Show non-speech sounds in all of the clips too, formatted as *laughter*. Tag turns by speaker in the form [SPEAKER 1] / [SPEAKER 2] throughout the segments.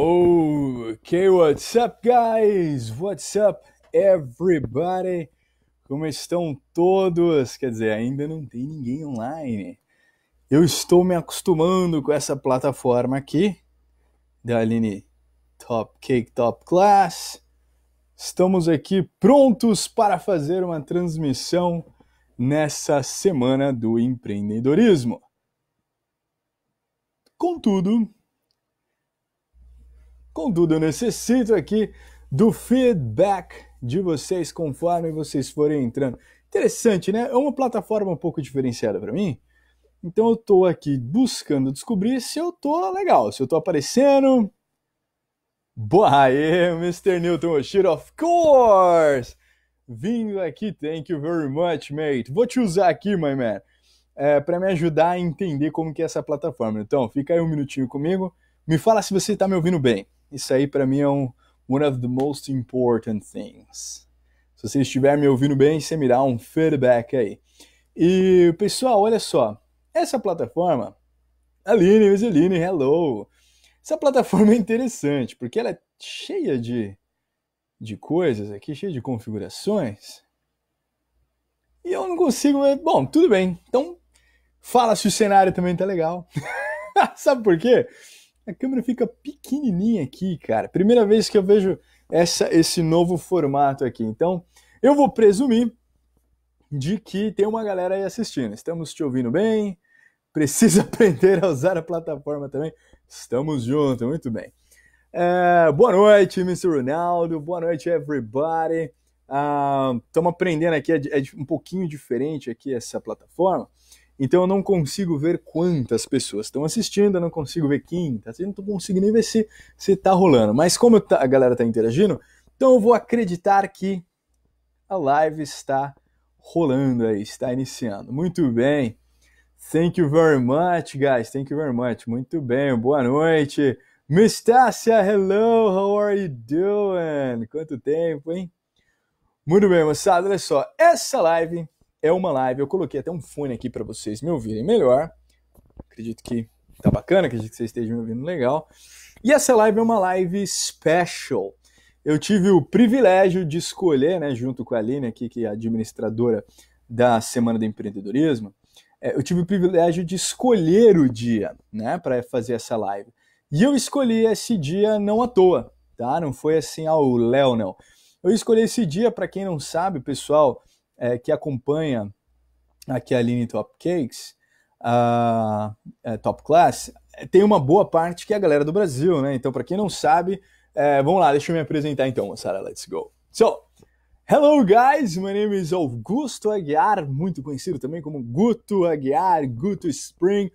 [SPEAKER 1] Ok, what's up, guys? What's up, everybody? Como estão todos? Quer dizer, ainda não tem ninguém online. Eu estou me acostumando com essa plataforma aqui, da Aline Top Cake Top Class. Estamos aqui prontos para fazer uma transmissão nessa semana do empreendedorismo. Contudo, Contudo, eu necessito aqui do feedback de vocês conforme vocês forem entrando. Interessante, né? É uma plataforma um pouco diferenciada para mim. Então eu estou aqui buscando descobrir se eu tô legal, se eu tô aparecendo. Boa aí, Mr. Newton Oshiro, of course! Vindo aqui, thank you very much, mate. Vou te usar aqui, my man, é, para me ajudar a entender como que é essa plataforma. Então, fica aí um minutinho comigo. Me fala se você está me ouvindo bem. Isso aí para mim é um one of the most important things. Se você estiver me ouvindo bem, você me dá um feedback aí. E pessoal, olha só, essa plataforma, Aline, Aline, hello. Essa plataforma é interessante porque ela é cheia de de coisas aqui, cheia de configurações. E eu não consigo. Bom, tudo bem. Então, fala se o cenário também tá legal. *laughs* Sabe por quê? A câmera fica pequenininha aqui, cara. Primeira vez que eu vejo essa, esse novo formato aqui. Então, eu vou presumir de que tem uma galera aí assistindo. Estamos te ouvindo bem? Precisa *laughs* aprender a usar a plataforma também? Estamos juntos, muito bem. É, boa noite, Mr. Ronaldo. Boa noite, everybody. Estamos ah, aprendendo aqui, é, é, um pouquinho diferente aqui essa plataforma. Então eu não consigo ver quantas pessoas estão assistindo, eu não consigo ver quintas, assim, eu não consigo nem ver se, se tá rolando. Mas como tá, a galera tá interagindo, então eu vou acreditar que a live está rolando aí, está iniciando. Muito bem. Thank you very much, guys. Thank you very much. Muito bem, boa noite. Mistácia, hello, how are you doing? Quanto tempo, hein? Muito bem, moçada, olha só. Essa live é uma live. Eu coloquei até um fone aqui para vocês me ouvirem melhor. Acredito que tá bacana, acredito que vocês estejam me ouvindo legal. E essa live é uma live special. Eu tive o privilégio de escolher, né, junto com a Aline aqui, que é administradora da Semana do Empreendedorismo, é, eu tive o privilégio de escolher o dia, né, para fazer essa live. E eu escolhi esse dia não à toa, tá? Não foi assim ao ah, Léo, não. Eu escolhi esse dia, para quem não sabe, pessoal, é, que acompanha aqui a Aline Top Cakes, a, a é, Top Class, tem uma boa parte que é a galera do Brasil, né? Então, para quem não sabe, é, vamos lá, deixa eu me apresentar então, Sara, let's go. So, hello guys, my name is Augusto Aguiar, muito conhecido também como Guto Aguiar, Guto Spring.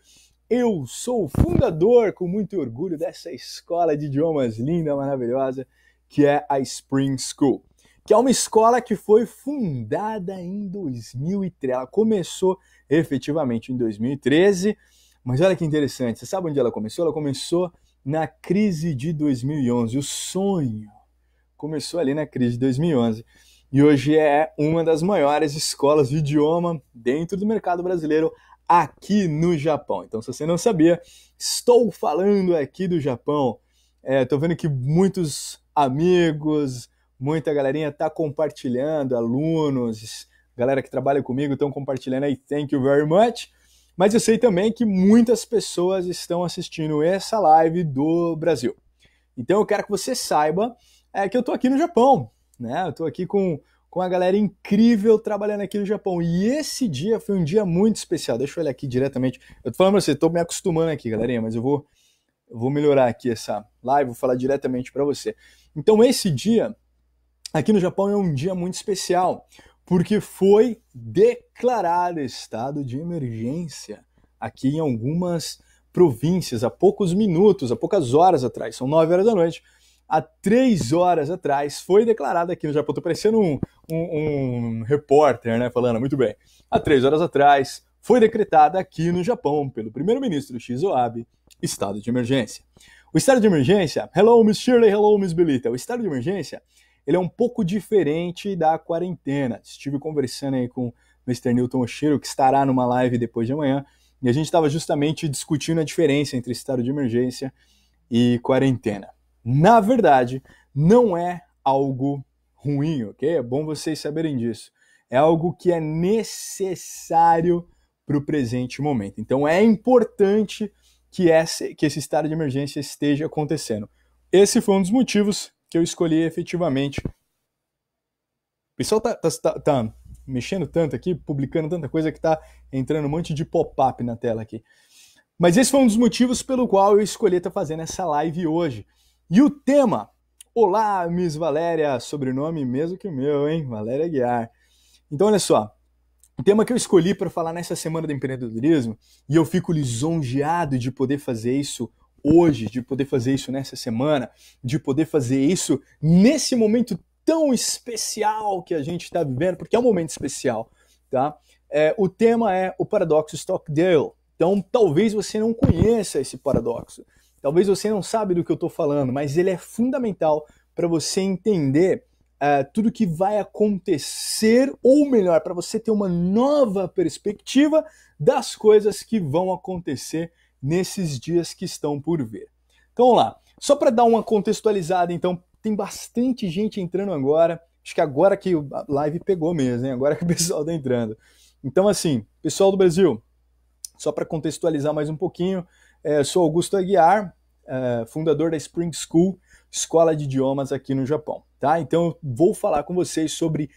[SPEAKER 1] Eu sou o fundador, com muito orgulho, dessa escola de idiomas linda, maravilhosa, que é a Spring School que é uma escola que foi fundada em 2003. Ela começou efetivamente em 2013, mas olha que interessante, você sabe onde ela começou? Ela começou na crise de 2011, o sonho começou ali na crise de 2011. E hoje é uma das maiores escolas de idioma dentro do mercado brasileiro aqui no Japão. Então, se você não sabia, estou falando aqui do Japão. Estou é, vendo que muitos amigos, Muita galerinha tá compartilhando, alunos, galera que trabalha comigo estão compartilhando aí. Thank you very much. Mas eu sei também que muitas pessoas estão assistindo essa live do Brasil. Então eu quero que você saiba é, que eu estou aqui no Japão, né? Eu estou aqui com, com a galera incrível trabalhando aqui no Japão. E esse dia foi um dia muito especial. Deixa eu olhar aqui diretamente. Eu tô falando pra você, tô me acostumando aqui, galerinha, mas eu vou, eu vou melhorar aqui essa live, vou falar diretamente para você. Então esse dia Aqui no Japão é um dia muito especial, porque foi declarado estado de emergência aqui em algumas províncias há poucos minutos, há poucas horas atrás, são 9 horas da noite, há três horas atrás foi declarado aqui no Japão. Estou parecendo um, um, um, repórter, né? Falando, muito bem. Há três horas atrás foi decretada aqui no Japão pelo primeiro-ministro Shinzo Abe estado de emergência. O estado de emergência, hello Miss Shirley, hello Miss Belita, o estado de emergência ele é um pouco diferente da quarentena. Estive conversando aí com o Mr. Newton Oshiro, que estará numa live depois de amanhã, e a gente estava justamente discutindo a diferença entre estado de emergência e quarentena. Na verdade, não é algo ruim, ok? É bom vocês saberem disso. É algo que é necessário para o presente momento. Então é importante que esse, que esse estado de emergência esteja acontecendo. Esse foi um dos motivos que eu escolhi efetivamente. O pessoal tá, tá, tá, tá mexendo tanto aqui, publicando tanta coisa que tá entrando um monte de pop-up na tela aqui. Mas esse foi um dos motivos pelo qual eu escolhi estar tá fazendo essa live hoje. E o tema, olá Miss Valéria, sobrenome mesmo que o meu, hein? Valéria Guiar. Então olha só, o tema que eu escolhi para falar nessa semana do empreendedorismo, e eu fico lisonjeado de poder fazer isso hoje, de poder fazer isso nessa semana, de poder fazer isso nesse momento tão especial que a gente está vivendo, porque é um momento especial, tá? É, o tema é o paradoxo Stockdale. Então, talvez você não conheça esse paradoxo, talvez você não sabe do que eu estou falando, mas ele é fundamental para você entender é, tudo que vai acontecer, ou melhor, para você ter uma nova perspectiva das coisas que vão acontecer nesses dias que estão por vir. Então vamos lá. Só para dar uma contextualizada, então, tem bastante gente entrando agora. Acho que agora que a live pegou mesmo, hein? Agora que o *laughs* pessoal está entrando. Então, assim, pessoal do Brasil, só para contextualizar mais um pouquinho, é, sou Augusto Aguiar, é, fundador da Spring School, escola de idiomas aqui no Japão, tá? Então, eu vou falar com vocês sobre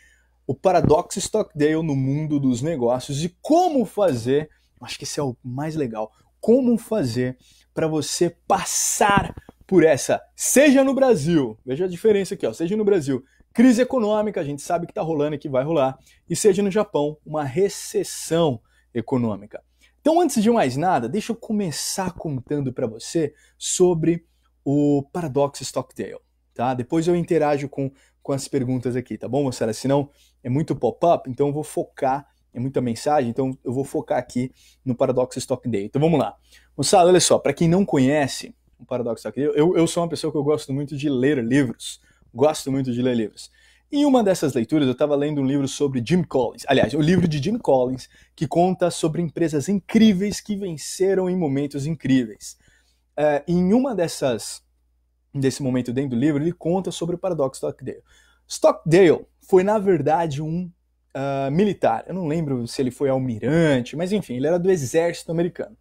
[SPEAKER 1] o paradoxo Stockdale no mundo dos negócios e como fazer, acho que esse é o mais legal, como fazer para você passar por essa, seja no Brasil, veja a diferença aqui, ó, seja no Brasil, crise econômica, a gente sabe que está rolando e que vai rolar, e seja no Japão, uma recessão econômica. Então, antes de mais nada, deixa eu começar contando para você sobre o paradoxo Stockdale, tá? Depois eu interajo com, com as perguntas aqui, tá bom, moçada? Senão é muito pop-up, então eu vou focar é muita mensagem, então eu vou focar aqui no paradoxo Stock Day. Então vamos lá. Moçada, olha só, para quem não conhece o paradoxo Stock Day, eu, eu sou uma pessoa que eu gosto muito de ler livros, gosto muito de ler livros. Em uma dessas leituras, eu estava lendo um livro sobre Jim Collins. Aliás, o um livro de Jim Collins, que conta sobre empresas incríveis que venceram em momentos incríveis. Uh, em uma dessas, desse momento dentro do livro, ele conta sobre o paradoxo Stockdale. Stockdale foi, na verdade, um uh, militar. Eu não lembro se ele foi almirante, mas enfim, ele era do exército americano.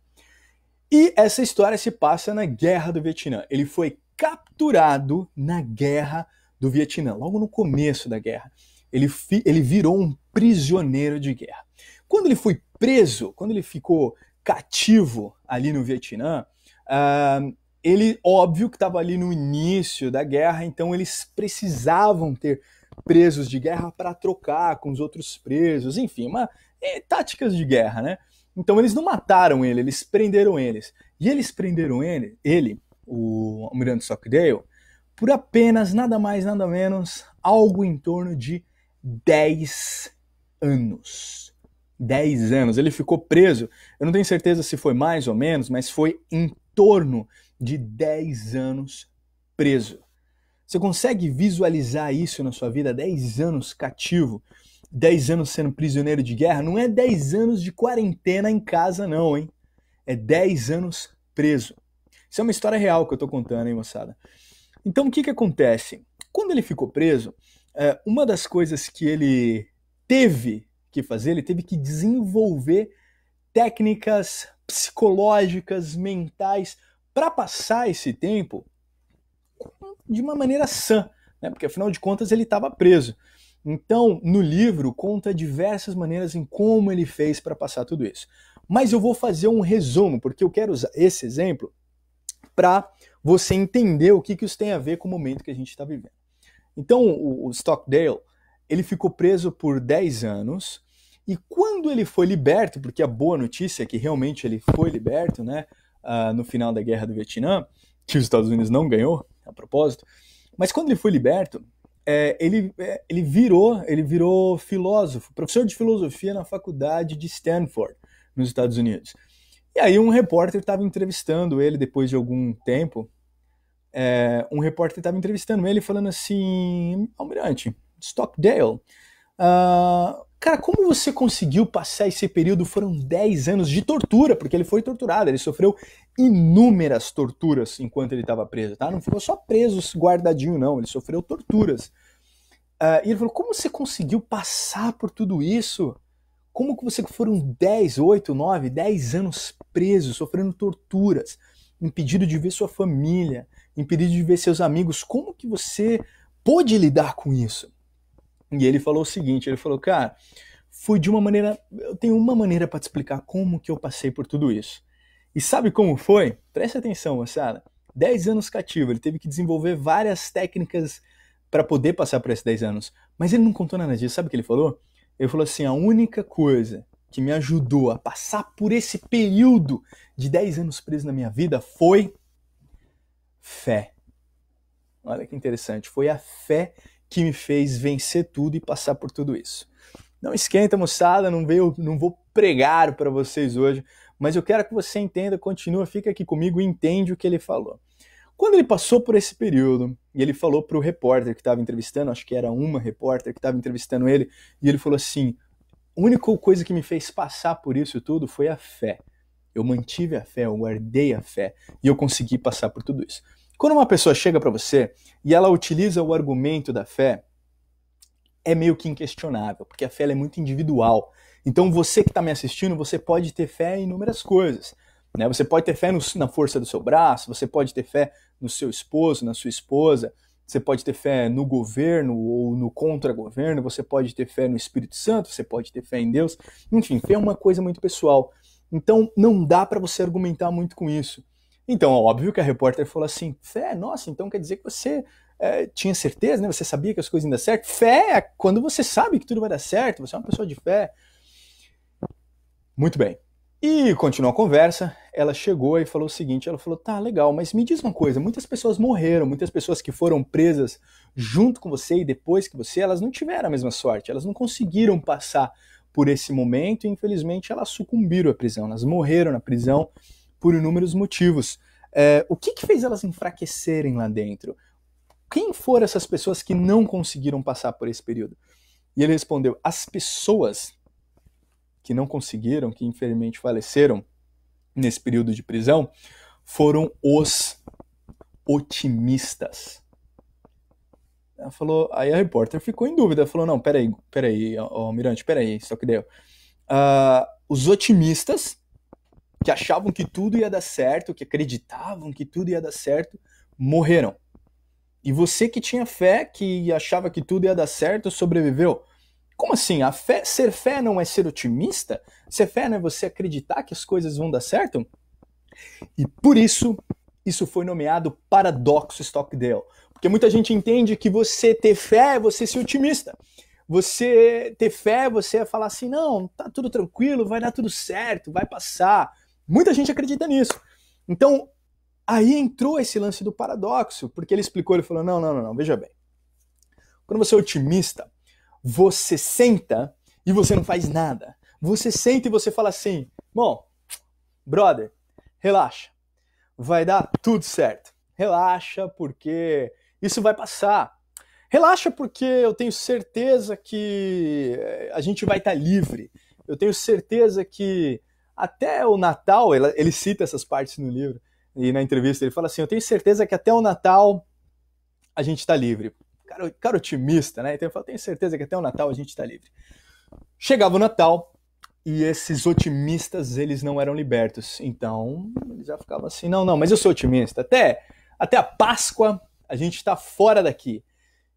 [SPEAKER 1] E essa história se passa na Guerra do Vietnã. Ele foi capturado na Guerra do Vietnã, logo no começo da guerra. Ele, ele virou um prisioneiro de guerra. Quando ele foi preso, quando ele ficou cativo ali no Vietnã, uh, ele, óbvio que estava ali no início da guerra, então eles precisavam ter presos de guerra para trocar com os outros presos, enfim, uma, é, táticas de guerra, né? Então eles não mataram ele, eles prenderam eles. E eles prenderam ele, ele, o Almirante Stockdale, por apenas nada mais, nada menos, algo em torno de 10 anos. 10 anos. Ele ficou preso, eu não tenho certeza se foi mais ou menos, mas foi em torno de 10 anos preso. Você consegue visualizar isso na sua vida? 10 anos cativo, 10 anos sendo prisioneiro de guerra, não é 10 anos de quarentena em casa, não, hein? É 10 anos preso. Isso é uma história real que eu tô contando, hein, moçada? Então, o que que acontece? Quando ele ficou preso, eh, uma das coisas que ele teve que fazer, ele teve que desenvolver técnicas psicológicas, mentais, para passar esse tempo de uma maneira sã, né? porque afinal de contas ele estava preso. Então, no livro, conta diversas maneiras em como ele fez para passar tudo isso. Mas eu vou fazer um resumo, porque eu quero usar esse exemplo para você entender o que, que isso tem a ver com o momento que a gente está vivendo. Então, o, Stockdale, ele ficou preso por 10 anos, e quando ele foi liberto, porque a boa notícia é que realmente ele foi liberto, né, uh, no final da Guerra do Vietnã, que os Estados Unidos não ganhou, a propósito. Mas quando ele foi liberto, é, ele, é, ele virou ele virou filósofo, professor de filosofia na faculdade de Stanford, nos Estados Unidos. E aí um repórter estava entrevistando ele depois de algum tempo. É, um repórter estava entrevistando ele falando assim, Almirante, Stockdale, uh, Cara, como você conseguiu passar esse período? Foram 10 anos de tortura, porque ele foi torturado, ele sofreu inúmeras torturas enquanto ele estava preso, tá? Não ficou só preso, guardadinho, não, ele sofreu torturas. Uh, e ele falou, como você conseguiu passar por tudo isso? Como que você foram 10, 8, 9, 10 anos preso, sofrendo torturas, impedido de ver sua família, impedido de ver seus amigos, como que você pôde lidar com isso? E ele falou o seguinte, ele falou, cara, fui de uma maneira, eu tenho uma maneira para te explicar como que eu passei por tudo isso. E sabe como foi? Presta atenção, moçada. 10 anos cativo, ele teve que desenvolver várias técnicas para poder passar por esses 10 anos. Mas ele não contou nada disso, sabe o que ele falou? Ele falou assim: a única coisa que me ajudou a passar por esse período de 10 anos preso na minha vida foi fé. Olha que interessante, foi a fé que me fez vencer tudo e passar por tudo isso. Não esquenta, moçada, não, veio, não vou pregar para vocês hoje, mas eu quero que você entenda, continua, fica aqui comigo e entende o que ele falou. Quando ele passou por esse período, e ele falou para o repórter que estava entrevistando, acho que era uma repórter que estava entrevistando ele, e ele falou assim: a única coisa que me fez passar por isso tudo foi a fé. Eu mantive a fé, eu guardei a fé, e eu consegui passar por tudo isso. Quando uma pessoa chega para você e ela utiliza o argumento da fé, é meio que inquestionável, porque a fé é muito individual. Então você que está me assistindo, você pode ter fé em inúmeras coisas. Né? Você pode ter fé no, na força do seu braço, você pode ter fé no seu esposo, na sua esposa, você pode ter fé no governo ou no contra-governo, você pode ter fé no Espírito Santo, você pode ter fé em Deus. Enfim, fé é uma coisa muito pessoal. Então não dá para você argumentar muito com isso. Então, óbvio que a repórter falou assim: fé, nossa, então quer dizer que você é, tinha certeza, né? Você sabia que as coisas iam dar certo? Fé é quando você sabe que tudo vai dar certo, você é uma pessoa de fé. Muito bem. E continuou a conversa, ela chegou e falou o seguinte: ela falou, tá legal, mas me diz uma coisa, muitas pessoas morreram, muitas pessoas que foram presas junto com você e depois que você, elas não tiveram a mesma sorte, elas não conseguiram passar por esse momento e infelizmente elas sucumbiram à prisão, elas morreram na prisão por inúmeros motivos. É, o que, que fez elas enfraquecerem lá dentro? Quem foram essas pessoas que não conseguiram passar por esse período? E ele respondeu: as pessoas que não conseguiram, que infelizmente faleceram nesse período de prisão, foram os otimistas. Ela falou, aí a repórter ficou em dúvida, falou, não, peraí, peraí, almirante, peraí, só que deu. Uh, ah, os otimistas que achavam que tudo ia dar certo, que acreditavam que tudo ia dar certo, morreram. E você que tinha fé, que achava que tudo ia dar certo, sobreviveu. Como assim? A fé, ser fé não é ser otimista? Ser fé não é você acreditar que as coisas vão dar certo? E por isso, isso foi nomeado paradoxo Stockdale. Porque muita gente entende que você ter fé é você ser otimista. Você ter fé, você é falar assim, não, tá tudo tranquilo, vai dar tudo certo, vai passar Muita gente acredita nisso. Então, aí entrou esse lance do paradoxo, porque ele explicou, ele falou: não, não, não, não, veja bem. Quando você é otimista, você senta e você não faz nada. Você senta e você fala assim: bom, brother, relaxa, vai dar tudo certo. Relaxa, porque isso vai passar. Relaxa, porque eu tenho certeza que eh, a gente vai estar tá livre. Eu tenho certeza que até o Natal, ele cita essas partes no livro e na entrevista, ele fala assim: Eu tenho certeza que até o Natal a gente está livre. Cara, cara otimista, né? Então eu falo: Tenho certeza que até o Natal a gente está livre. Chegava o Natal e esses otimistas, eles não eram libertos. Então eles já ficavam assim: Não, não, mas eu sou otimista. Até, até a Páscoa a gente está fora daqui.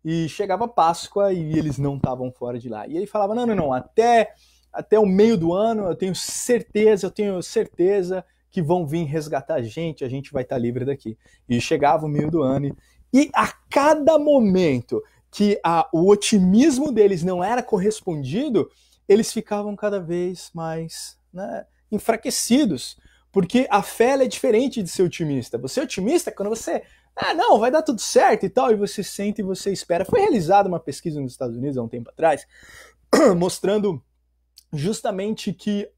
[SPEAKER 1] E chegava a Páscoa e eles não estavam fora de lá. E ele falava: Não, não, não, até até o meio do ano, eu tenho certeza, eu tenho certeza que vão vir resgatar a gente, a gente vai estar tá livre daqui. E chegava o meio do ano e, a cada momento que a, o otimismo deles não era correspondido, eles ficavam cada vez mais né, enfraquecidos, porque a fé é diferente de ser otimista. Você é otimista quando você ah, não, vai dar tudo certo e tal, e você sente e você espera. Foi realizada uma pesquisa nos Estados Unidos há um tempo atrás, *clears throat* mostrando justamente que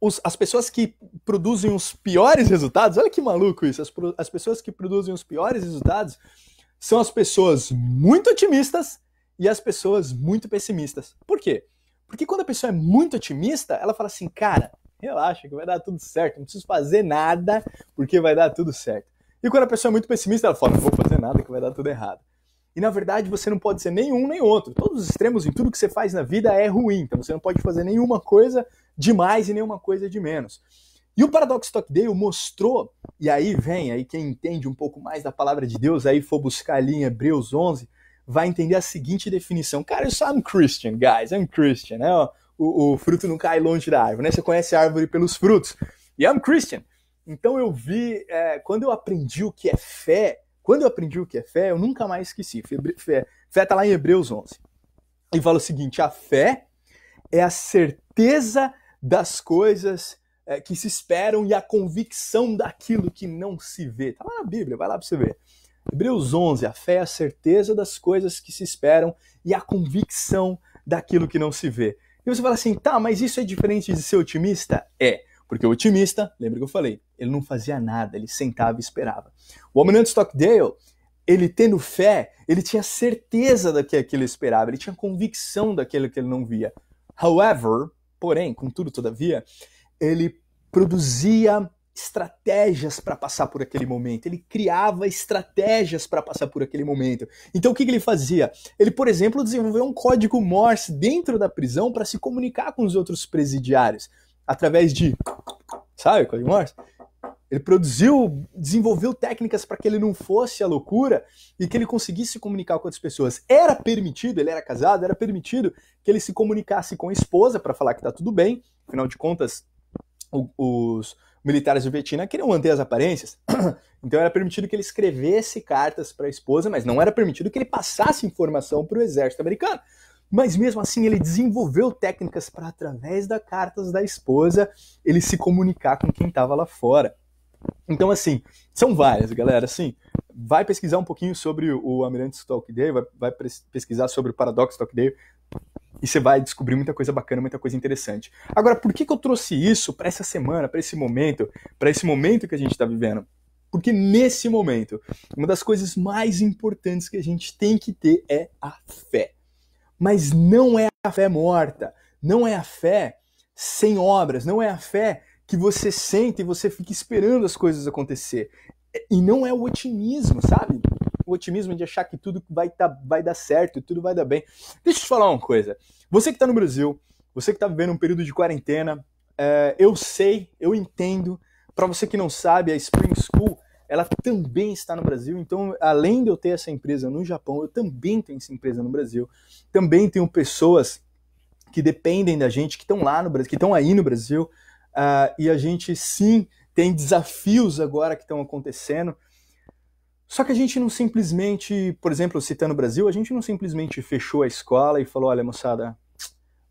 [SPEAKER 1] os, as pessoas que produzem os piores resultados, olha que maluco isso, as, as pessoas que produzem os piores resultados são as pessoas muito otimistas e as pessoas muito pessimistas. Por quê? Porque quando a pessoa é muito otimista, ela fala assim, cara, relaxa que vai dar tudo certo, não preciso fazer nada porque vai dar tudo certo. E quando a pessoa é muito pessimista, ela fala, não vou fazer nada que vai dar tudo errado. E na verdade você não pode ser nenhum nem outro. Todos os extremos em tudo que você faz na vida é ruim. Então você não pode fazer nenhuma coisa de mais e nenhuma coisa de menos. E o Paradoxo Stockdale mostrou, e aí vem, aí quem entende um pouco mais da palavra de Deus, aí for buscar ali em Hebreus 11, vai entender a seguinte definição. Cara, eu sou um Christian, guys, I'm Christian, né? O, o fruto não cai longe da árvore, né? Você conhece a árvore pelos frutos. E I'm Christian. Então eu vi, é, quando eu aprendi o que é fé, quando eu aprendi o que é fé, eu nunca mais esqueci. Fé, está lá em Hebreus 11. E fala o seguinte: a fé é a certeza das coisas é, que se esperam e a convicção daquilo que não se vê. Tá lá na Bíblia, vai lá para você ver. Hebreus 11, a fé é a certeza das coisas que se esperam e a convicção daquilo que não se vê. E você fala assim, tá, mas isso é diferente de ser otimista? É, porque o otimista, lembra que eu falei, ele não fazia nada, ele sentava e esperava. O almirante Stockdale, ele tendo fé, ele tinha certeza daquilo que ele esperava, ele tinha convicção daquilo que ele não via. However, porém, contudo, todavia, ele produzia estratégias para passar por aquele momento, ele criava estratégias para passar por aquele momento. Então o que, que, ele fazia? Ele, por exemplo, desenvolveu um código Morse dentro da prisão para se comunicar com os outros presidiários através de sabe? Código Morse. Ele produziu, desenvolveu técnicas para que ele não fosse a loucura e que ele conseguisse se comunicar com outras pessoas. Era permitido, ele era casado, era permitido que ele se comunicasse com a esposa para falar que está tudo bem. Afinal de contas, o, os militares do Vietnã queriam manter as aparências. *clears throat* Então era permitido que ele escrevesse cartas para a esposa, mas não era permitido que ele passasse informação para o exército americano. Mas mesmo assim, ele desenvolveu técnicas para, através das cartas da esposa, ele se comunicar com quem estava lá fora. Então, assim, são várias, galera. Assim, vai pesquisar um pouquinho sobre o Almirante Stockdale, vai, vai pesquisar sobre o Paradoxo Stockdale, e você vai descobrir muita coisa bacana, muita coisa interessante. Agora, por que, que eu trouxe isso para essa semana, para esse momento, para esse momento que a gente está vivendo? Porque nesse momento, uma das coisas mais importantes que a gente tem que ter é a fé. Mas não é a fé morta, não é a fé sem obras, não é a fé que você sente e você fica esperando as coisas acontecer. E não é o otimismo, sabe? O otimismo de achar que tudo vai, tá, vai dar certo, tudo vai dar bem. Deixa eu te falar uma coisa. Você que está no Brasil, você que está vivendo um período de quarentena, é, eu sei, eu entendo. Para você que não sabe, a Spring School ela também está no Brasil. Então, além de eu ter essa empresa no Japão, eu também tenho essa empresa no Brasil. Também tenho pessoas que dependem da gente, que estão lá no Brasil, que estão aí no Brasil. Uh, e a gente sim tem desafios agora que estão acontecendo. Só que a gente não simplesmente, por exemplo, citando o Brasil, a gente não simplesmente fechou a escola e falou: olha, moçada,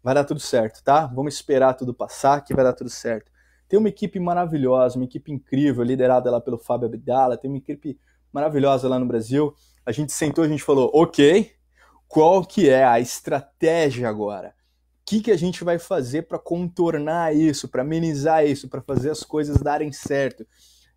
[SPEAKER 1] vai dar tudo certo, tá? Vamos esperar tudo passar que vai dar tudo certo. Tem uma equipe maravilhosa, uma equipe incrível, liderada lá pelo Fábio Abdala, tem uma equipe maravilhosa lá no Brasil. A gente sentou, a gente falou, ok, qual que é a estratégia agora? O que, que a gente vai fazer para contornar isso, para amenizar isso, para fazer as coisas darem certo?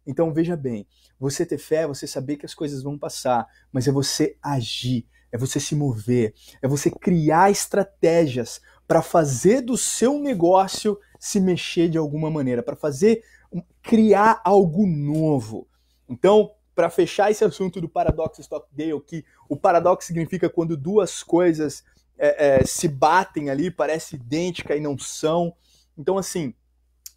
[SPEAKER 1] Então veja bem, você ter fé você saber que as coisas vão passar, mas é você agir, é você se mover, é você criar estratégias para fazer do seu negócio se mexer de alguma maneira, para fazer criar algo novo. Então, para fechar esse assunto do paradoxo Stockdale, que o paradoxo significa quando duas coisas é, é, se batem ali, parece idêntica e não são. Então, assim,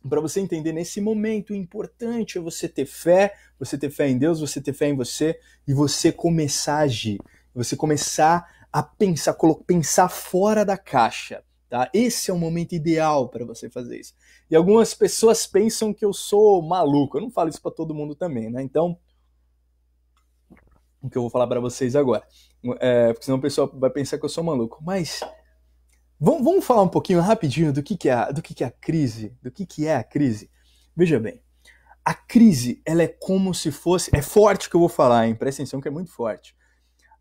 [SPEAKER 1] para você entender nesse momento, o importante é você ter fé, você ter fé em Deus, você ter fé em você e você começar a agir, você começar a pensar, pensar fora da caixa. Tá? Esse é o momento ideal para você fazer isso. E algumas pessoas pensam que eu sou maluco. Eu não falo isso para todo mundo também, né? Então, o que eu vou falar para vocês agora, é, porque senão o pessoal vai pensar que eu sou maluco. Mas vamos, vamos falar um pouquinho rapidinho do que, que é a, do que, que é a crise, do que, que é a crise. Veja bem, a crise ela é como se fosse, é forte que eu vou falar, hein? Presta atenção que é muito forte.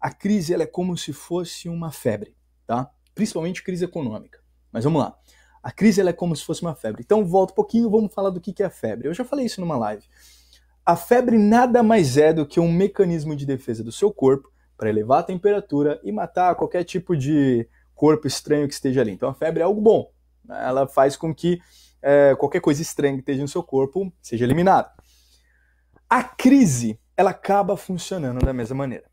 [SPEAKER 1] A crise ela é como se fosse uma febre, tá? principalmente crise econômica. Mas vamos lá. A crise é como se fosse uma febre. Então volta um pouquinho, vamos falar do que é a febre. Eu já falei isso numa live. A febre nada mais é do que um mecanismo de defesa do seu corpo para elevar a temperatura e matar qualquer tipo de corpo estranho que esteja ali. Então a febre é algo bom. Ela faz com que é, qualquer coisa estranha que esteja no seu corpo seja eliminada. A crise ela acaba funcionando da mesma maneira,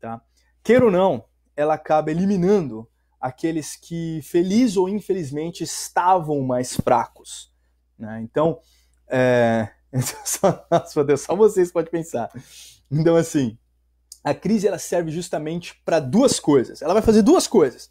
[SPEAKER 1] tá? Queira ou não, ela acaba eliminando aqueles que, feliz ou infelizmente, estavam mais fracos. Né? Então, é... *laughs* Então, só, nossa, Deus, só vocês podem pensar. Então, assim, a crise ela serve justamente para duas coisas. Ela vai fazer duas coisas.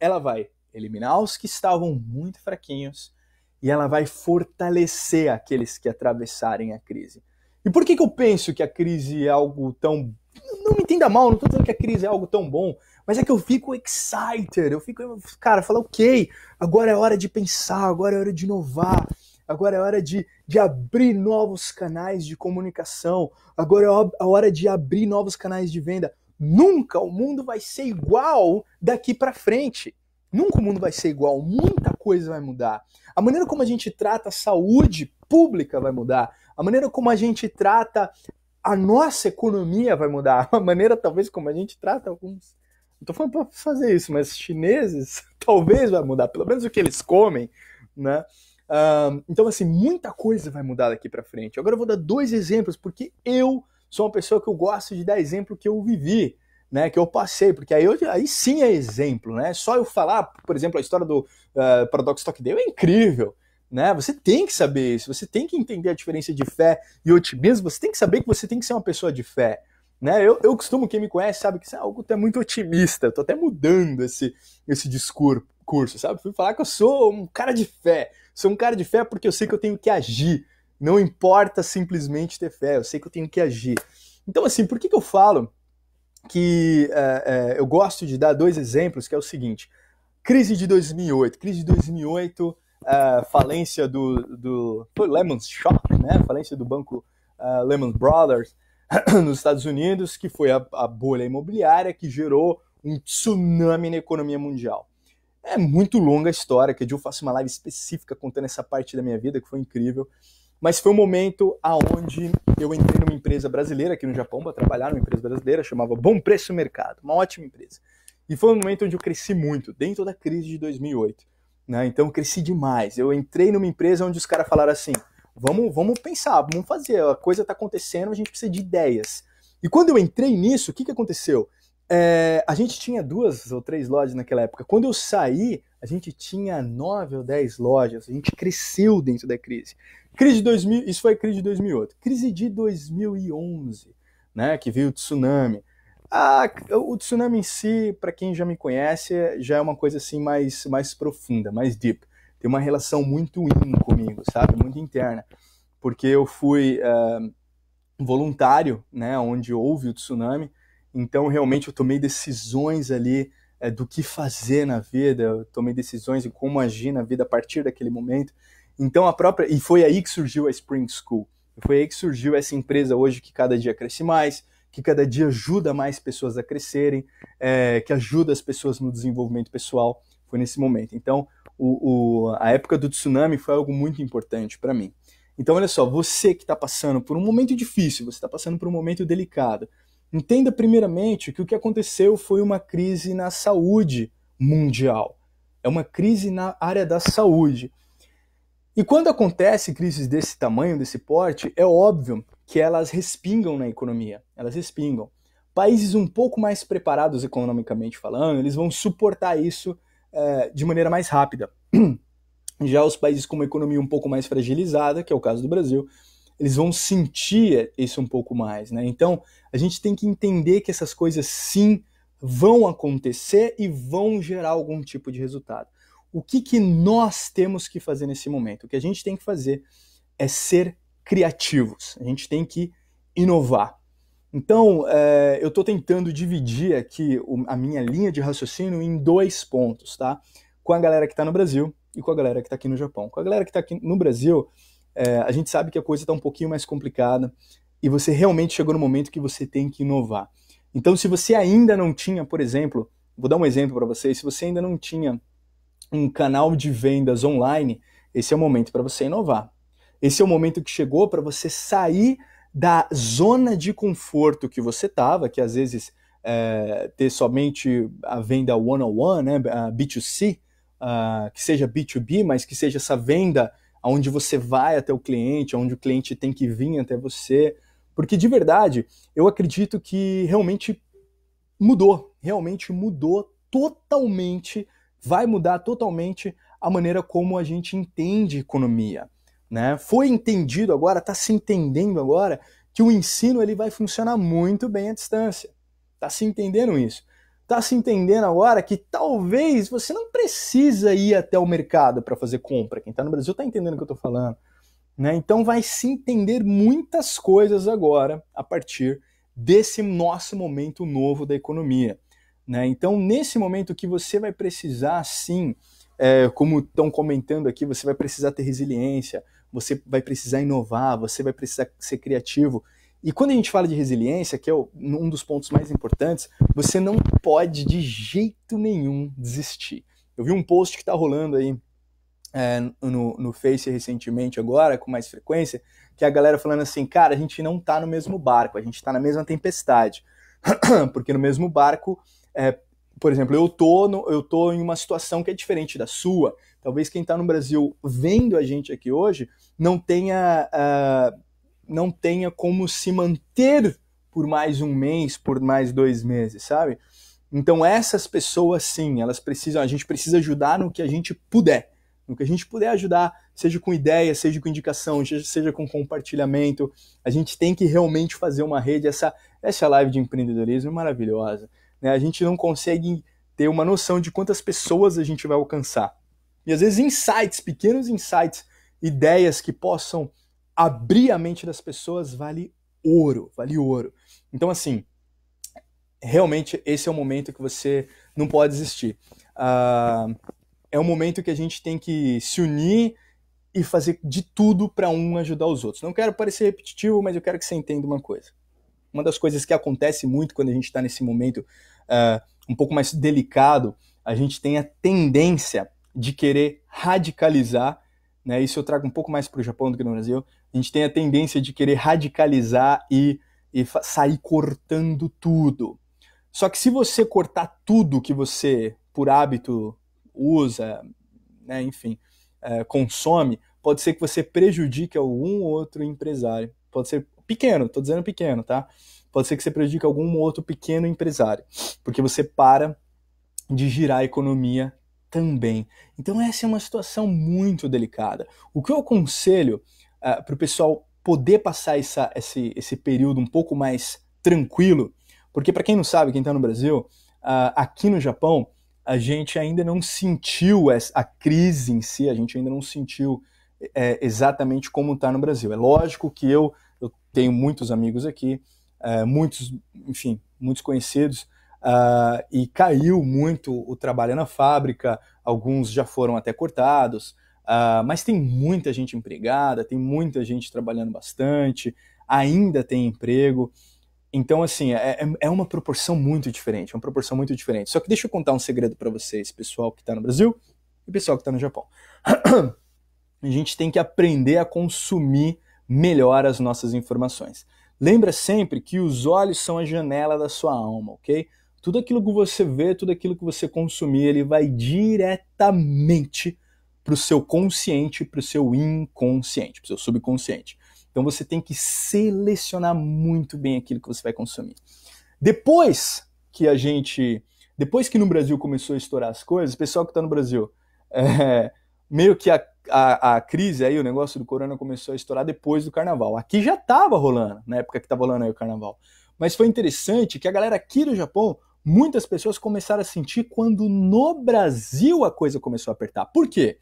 [SPEAKER 1] ela vai eliminar os que estavam muito fraquinhos e ela vai fortalecer aqueles que atravessarem a crise. E por que, que eu penso que a crise é algo tão. Não me entenda mal, não estou dizendo que a crise é algo tão bom, mas é que eu fico excited, eu fico, cara, falar, ok, agora é hora de pensar, agora é hora de inovar, agora é hora de, de abrir novos canais de comunicação, agora é a hora de abrir novos canais de venda. Nunca o mundo vai ser igual daqui para frente. Nunca o mundo vai ser igual, muita coisa vai mudar. A maneira como a gente trata a saúde pública vai mudar, a maneira como a gente trata a nossa economia vai mudar, *laughs* a maneira talvez como a gente trata alguns não tô falando pra fazer isso, mas chineses *laughs* talvez vai mudar, pelo menos o que eles comem, né? Uh, então, assim, muita coisa vai mudar daqui para frente. Agora eu vou dar dois exemplos, porque eu sou uma pessoa que eu gosto de dar exemplo que eu vivi, né? Que eu passei, porque aí, eu, aí sim é exemplo, né? Só eu falar, por exemplo, a história do uh, eh, Paradox Talk Day é incrível. Né? Você tem que saber isso, você tem que entender a diferença de fé e otimismo, você tem que saber que você tem que ser uma pessoa de fé. Né? Eu, eu costumo, quem me conhece sabe que ah, o Guto é muito otimista, eu tô até mudando esse, esse discurso, sabe? Fui falar que eu sou um cara de fé, sou um cara de fé porque eu sei que eu tenho que agir, não importa simplesmente ter fé, eu sei que eu tenho que agir. Então, assim, por que, que eu falo que é, é, eu gosto de dar dois exemplos, que é o seguinte, crise de 2008, crise de 2008... É, falência do, do foi Lehman Shock, né? Falência do banco uh, Lehman Brothers. *clears throat* nos Estados Unidos, que foi a, a bolha imobiliária que gerou um tsunami na economia mundial. É muito longa a história, que eu faço uma live específica contando essa parte da minha vida, que foi incrível. Mas foi um momento aonde eu entrei numa empresa brasileira aqui no Japão para trabalhar numa empresa brasileira, chamava Bom Preço Mercado, uma ótima empresa. E foi um momento onde eu cresci muito, dentro da crise de 2008. Né? Então eu cresci demais. Eu entrei numa empresa onde os caras falaram assim: Vamos, vamos pensar, vamos fazer. A coisa está acontecendo, a gente precisa de ideias. E quando eu entrei nisso, o que, que aconteceu? É, a gente tinha duas ou três lojas naquela época. Quando eu saí, a gente tinha nove ou dez lojas. A gente cresceu dentro da crise. Crise de 2000, isso foi a crise de 2008. Crise de 2011, né, que veio o tsunami. Ah, o tsunami em si, para quem já me conhece, já é uma coisa assim mais, mais profunda, mais deep tem uma relação muito in comigo, sabe? Muito interna. Porque eu fui uh, voluntário, né? Onde houve o tsunami. Então, realmente, eu tomei decisões ali uh, do que fazer na vida. Eu tomei decisões de como agir na vida a partir daquele momento. Então, a própria... E foi aí que surgiu a Spring School. Foi aí que surgiu essa empresa hoje que cada dia cresce mais, que cada dia ajuda mais pessoas a crescerem, é, que ajuda as pessoas no desenvolvimento pessoal. Foi nesse momento. Então, o, o, a época do tsunami foi algo muito importante para mim. Então, olha só, você que está passando por um momento difícil, você está passando por um momento delicado, entenda primeiramente que o que aconteceu foi uma crise na saúde mundial. É uma crise na área da saúde. E quando acontece crises desse tamanho, desse porte, é óbvio que elas respingam na economia. Elas respingam. Países um pouco mais preparados economicamente falando, eles vão suportar isso é, de maneira mais rápida. *clears throat* Já os países com uma economia um pouco mais fragilizada, que é o caso do Brasil, eles vão sentir isso um pouco mais, né? Então, a gente tem que entender que essas coisas sim vão acontecer e vão gerar algum tipo de resultado. O que, que nós temos que fazer nesse momento? O que a gente tem que fazer é ser criativos. A gente tem que inovar. Então, é, eu estou tentando dividir aqui a minha linha de raciocínio em dois pontos, tá? Com a galera que está no Brasil e com a galera que está aqui no Japão. Com a galera que está aqui no Brasil, é, a gente sabe que a coisa está um pouquinho mais complicada e você realmente chegou no momento que você tem que inovar. Então, se você ainda não tinha, por exemplo, vou dar um exemplo para vocês, se você ainda não tinha um canal de vendas online, esse é o momento para você inovar. Esse é o momento que chegou para você sair da zona de conforto que você estava, que às vezes é, ter somente a venda one-on-one, né, a B2C, uh, ah, que seja B2B, mas que seja essa venda onde você vai até o cliente, onde o cliente tem que vir até você. Porque de verdade, eu acredito que realmente mudou, realmente mudou totalmente, vai mudar totalmente a maneira como a gente entende economia. Né? Foi entendido agora, está se entendendo agora que o ensino ele vai funcionar muito bem à distância. Está se entendendo isso? Está se entendendo agora que talvez você não precisa ir até o mercado para fazer compra. Quem está no Brasil está entendendo o que eu estou falando. Né? Então vai se entender muitas coisas agora a partir desse nosso momento novo da economia. Né? Então, nesse momento que você vai precisar, sim, é, como estão comentando aqui, você vai precisar ter resiliência, você vai precisar inovar, você vai precisar ser criativo. E quando a gente fala de resiliência, que é um dos pontos mais importantes, você não pode de jeito nenhum desistir. Eu vi um post que está rolando aí é, no, no Face recentemente agora, com mais frequência, que é a galera falando assim, cara, a gente não está no mesmo barco, a gente está na mesma tempestade. *clears throat* Porque no mesmo barco é, por exemplo, eu tô, no, eu tô em uma situação que é diferente da sua. Talvez quem está no Brasil vendo a gente aqui hoje não tenha, uh, não tenha como se manter por mais um mês, por mais dois meses, sabe? Então essas pessoas sim, elas precisam, a gente precisa ajudar no que a gente puder. No que a gente puder ajudar, seja com ideia, seja com indicação, seja, com compartilhamento, a gente tem que realmente fazer uma rede. Essa, essa live de empreendedorismo é maravilhosa. Né? A gente não consegue ter uma noção de quantas pessoas a gente vai alcançar. E às vezes insights, pequenos insights, ideias que possam abrir a mente das pessoas vale ouro, vale ouro. Então assim, realmente esse é o momento que você não pode desistir. Uh, é um momento que a gente tem que se unir e fazer de tudo para um ajudar os outros. Não quero parecer repetitivo, mas eu quero que você entenda uma coisa. Uma das coisas que acontece muito quando a gente está nesse momento uh, um pouco mais delicado, a gente tem a tendência de querer radicalizar, né? Isso eu trago um pouco mais para o Japão do que no Brasil. A gente tem a tendência de querer radicalizar e, e sair cortando tudo. Só que se você cortar tudo que você, por hábito, usa, né, enfim, é, consome, pode ser que você prejudique algum outro empresário. Pode ser pequeno, estou dizendo pequeno, tá? pode ser que você prejudique algum outro pequeno empresário, porque você para de girar a economia também. Então, essa é uma situação muito delicada. O que eu aconselho uh, ah, para o pessoal poder passar essa, esse, esse período um pouco mais tranquilo, porque, para quem não sabe, quem está no Brasil, uh, aqui no Japão, a gente ainda não sentiu a crise em si, a gente ainda não sentiu é, exatamente como está no Brasil. É lógico que eu, eu tenho muitos amigos aqui, eh, muitos, enfim, muitos conhecidos, uh, e caiu muito o trabalho na fábrica, alguns já foram até cortados, uh, mas tem muita gente empregada, tem muita gente trabalhando bastante, ainda tem emprego. Então, assim, é, é, é uma proporção muito diferente, uma proporção muito diferente. Só que deixa eu contar um segredo para vocês, pessoal que está no Brasil e pessoal que está no Japão. *clears throat* a gente tem que aprender a consumir melhor as nossas informações. Lembra sempre que os olhos são a janela da sua alma, ok? Tudo aquilo que você vê, tudo aquilo que você consumir, ele vai diretamente para o seu consciente, para o seu inconsciente, para o seu subconsciente. Então você tem que selecionar muito bem aquilo que você vai consumir. Depois que a gente, depois que no Brasil começou a estourar as coisas, o pessoal que está no Brasil, *laughs* é, meio que a, a, a, crise aí, o negócio do corona começou a estourar depois do carnaval. Aqui já estava rolando, na época que estava tá rolando aí o carnaval. Mas foi interessante que a galera aqui do Japão, muitas pessoas começaram a sentir quando no Brasil a coisa começou a apertar. Por quê?